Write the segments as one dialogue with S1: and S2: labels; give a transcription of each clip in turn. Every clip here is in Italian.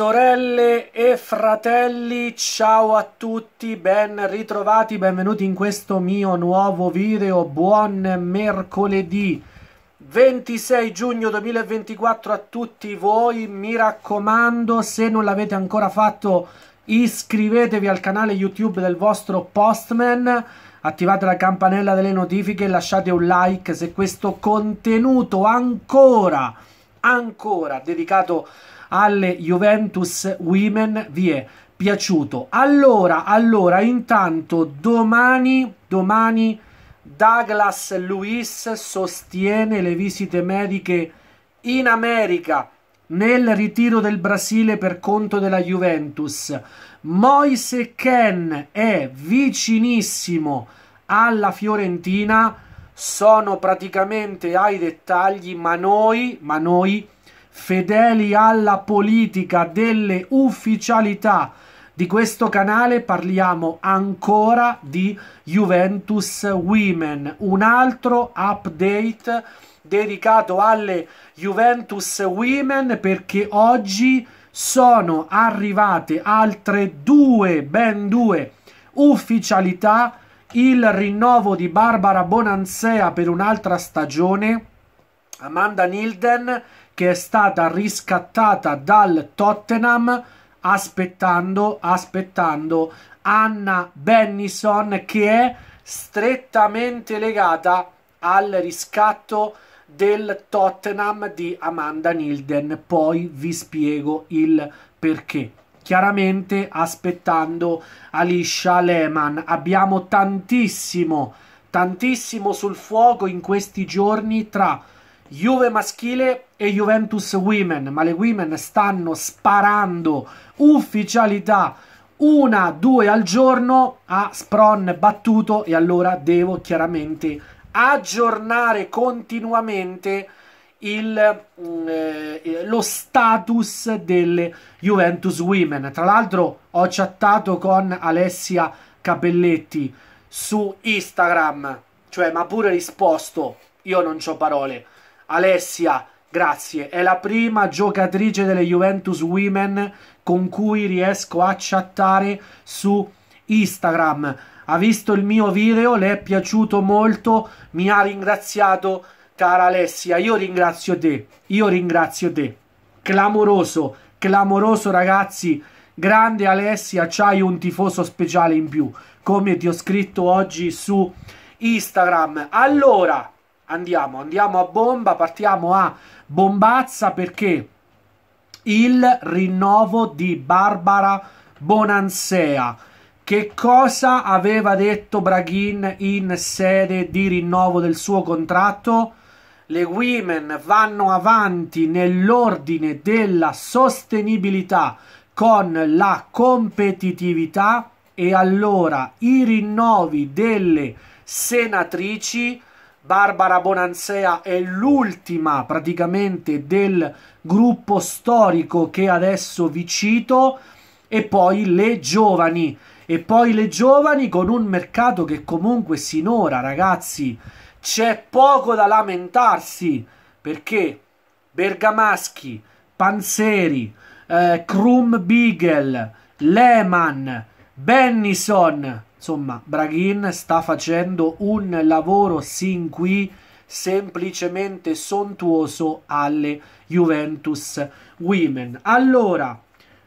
S1: Sorelle e fratelli, ciao a tutti, ben ritrovati, benvenuti in questo mio nuovo video. Buon mercoledì 26 giugno 2024 a tutti voi. Mi raccomando, se non l'avete ancora fatto, iscrivetevi al canale YouTube del vostro Postman, attivate la campanella delle notifiche e lasciate un like se questo contenuto ancora ancora dedicato a alle Juventus Women vi è piaciuto. Allora, allora, intanto domani, domani Douglas Luis sostiene le visite mediche in America nel ritiro del Brasile per conto della Juventus. Moise Ken è vicinissimo alla Fiorentina, sono praticamente ai dettagli, ma noi, ma noi fedeli alla politica delle ufficialità di questo canale parliamo ancora di Juventus Women, un altro update dedicato alle Juventus Women perché oggi sono arrivate altre due, ben due ufficialità, il rinnovo di Barbara Bonanzea per un'altra stagione, Amanda Nilden che è stata riscattata dal Tottenham aspettando, aspettando Anna Bennison che è strettamente legata al riscatto del Tottenham di Amanda Nilden. Poi vi spiego il perché. Chiaramente aspettando Alicia Lehman. Abbiamo tantissimo, tantissimo sul fuoco in questi giorni tra Juve maschile e Juventus women, ma le women stanno sparando ufficialità una, due al giorno a ah, Spron battuto e allora devo chiaramente aggiornare continuamente il, mm, eh, eh, lo status delle Juventus Women. Tra l'altro ho chattato con Alessia Capelletti su Instagram, cioè ma pure risposto, io non ho parole. Alessia, grazie, è la prima giocatrice delle Juventus Women con cui riesco a chattare su Instagram. Ha visto il mio video, le è piaciuto molto, mi ha ringraziato cara Alessia, io ringrazio te, io ringrazio te. Clamoroso, clamoroso ragazzi, grande Alessia, c'hai un tifoso speciale in più, come ti ho scritto oggi su Instagram. Allora, andiamo, andiamo a bomba, partiamo a bombazza perché il rinnovo di Barbara Bonansea. Che cosa aveva detto Braghin in sede di rinnovo del suo contratto? Le women vanno avanti nell'ordine della sostenibilità con la competitività e allora i rinnovi delle senatrici Barbara Bonansea è l'ultima praticamente del gruppo storico che adesso vi cito e poi le giovani e poi le giovani con un mercato che comunque sinora ragazzi c'è poco da lamentarsi perché Bergamaschi, Panzeri, eh, Krum Beagle, Lehman, Bennison Insomma, Braghin sta facendo un lavoro sin qui semplicemente sontuoso alle Juventus Women. Allora,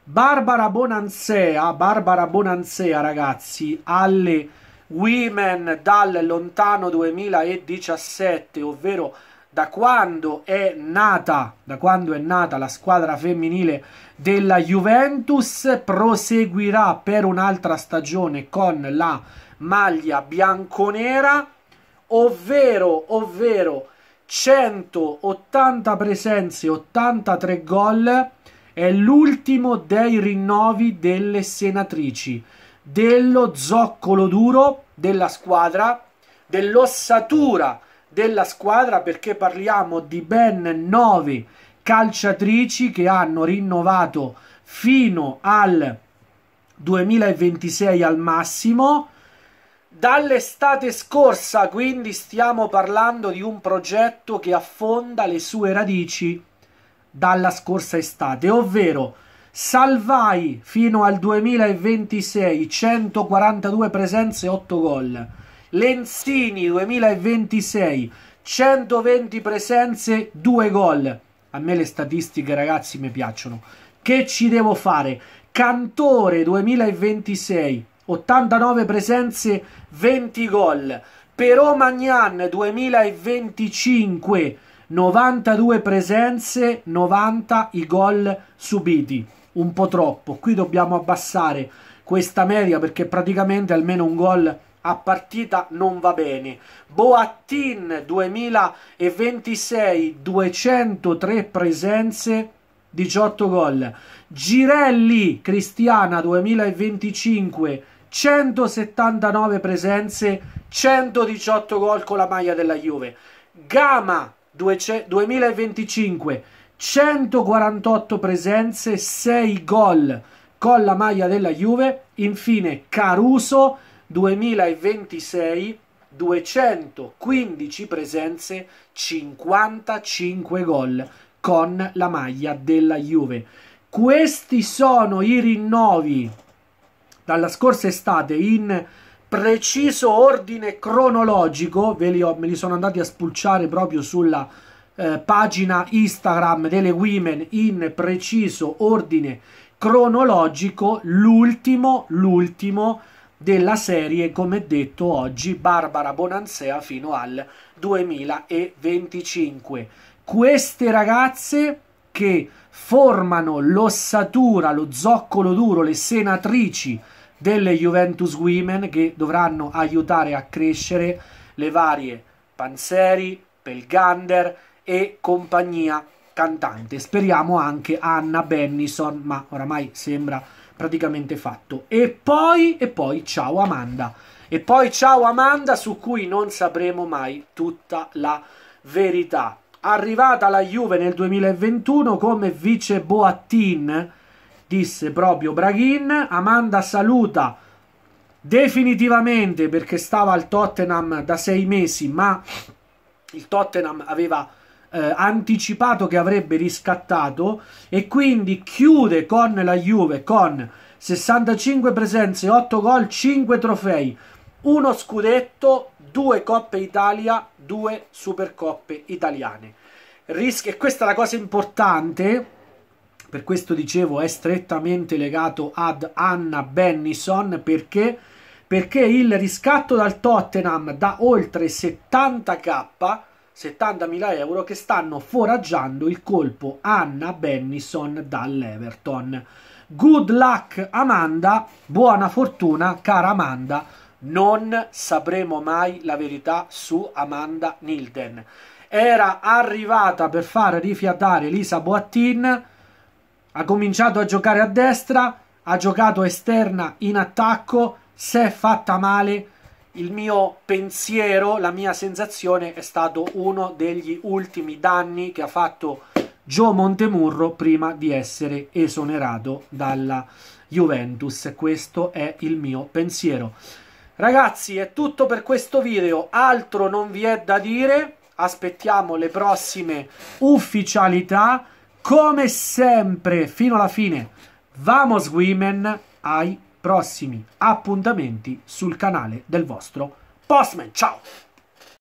S1: Barbara Bonanzea, Barbara Bonanzea ragazzi, alle Women dal lontano 2017, ovvero da quando è nata, da quando è nata la squadra femminile della Juventus, proseguirà per un'altra stagione con la maglia bianconera, ovvero, ovvero 180 presenze, 83 gol, è l'ultimo dei rinnovi delle senatrici, dello zoccolo duro della squadra, dell'ossatura della squadra perché parliamo di ben 9 calciatrici che hanno rinnovato fino al 2026 al massimo. Dall'estate scorsa, quindi, stiamo parlando di un progetto che affonda le sue radici dalla scorsa estate, ovvero salvai fino al 2026 142 presenze e 8 gol. Lenzini 2026, 120 presenze, 2 gol. A me le statistiche ragazzi mi piacciono. Che ci devo fare? Cantore 2026, 89 presenze, 20 gol. Però Magnan 2025, 92 presenze, 90 i gol subiti. Un po' troppo. Qui dobbiamo abbassare questa media perché praticamente almeno un gol a partita non va bene. Boattin 2026 203 presenze 18 gol. Girelli Cristiana 2025 179 presenze 118 gol con la maglia della Juve. Gama 2025 148 presenze 6 gol con la maglia della Juve. Infine Caruso 2026 215 presenze, 55 gol con la maglia della Juve. Questi sono i rinnovi dalla scorsa estate in preciso ordine cronologico, ve li ho, me li sono andati a spulciare proprio sulla eh, pagina Instagram delle Women in preciso ordine cronologico, l'ultimo, l'ultimo della serie, come detto oggi, Barbara Bonanzea fino al 2025. Queste ragazze che formano l'ossatura, lo zoccolo duro, le senatrici delle Juventus Women che dovranno aiutare a crescere le varie Panzeri, Pelgander e compagnia cantante. Speriamo anche Anna Bennison, ma oramai sembra praticamente fatto. E poi, e poi ciao Amanda. E poi ciao Amanda su cui non sapremo mai tutta la verità. Arrivata la Juve nel 2021 come vice Boattin, disse proprio Braghin, Amanda saluta definitivamente perché stava al Tottenham da sei mesi, ma il Tottenham aveva eh, anticipato che avrebbe riscattato e quindi chiude con la Juve con 65 presenze, 8 gol, 5 trofei, uno scudetto, 2 Coppe Italia, 2 Supercoppe italiane. Ris- e questa è la cosa importante, per questo dicevo è strettamente legato ad Anna Bennison perché perché il riscatto dal Tottenham da oltre 70k 70.000 euro che stanno foraggiando il colpo Anna Bennison dall'Everton. Good luck Amanda, buona fortuna cara Amanda, non sapremo mai la verità su Amanda Nilden. Era arrivata per far rifiatare Lisa Boattin, ha cominciato a giocare a destra, ha giocato esterna in attacco, si è fatta male, il mio pensiero, la mia sensazione è stato uno degli ultimi danni che ha fatto Joe Montemurro prima di essere esonerato dalla Juventus. Questo è il mio pensiero. Ragazzi, è tutto per questo video, altro non vi è da dire. Aspettiamo le prossime ufficialità. Come sempre, fino alla fine, vamos women ai prossimi appuntamenti sul canale del vostro Postman. Ciao!